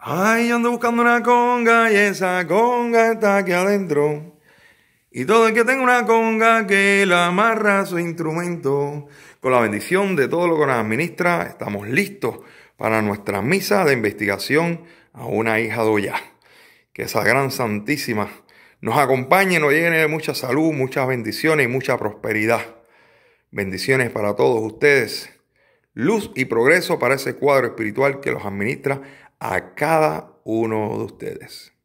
Ay, ando buscando una conga y esa conga está aquí adentro. Y todo el que tenga una conga que la amarra a su instrumento. Con la bendición de todo lo que nos administra, estamos listos para nuestra misa de investigación a una hija doya. Que esa gran santísima nos acompañe, nos llene de mucha salud, muchas bendiciones y mucha prosperidad. Bendiciones para todos ustedes. Luz y progreso para ese cuadro espiritual que los administra a cada uno de ustedes.